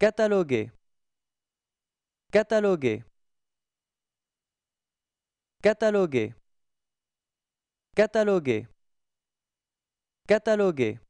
Cataloguer. Cataloguer. Cataloguer. Cataloguer. Cataloguer.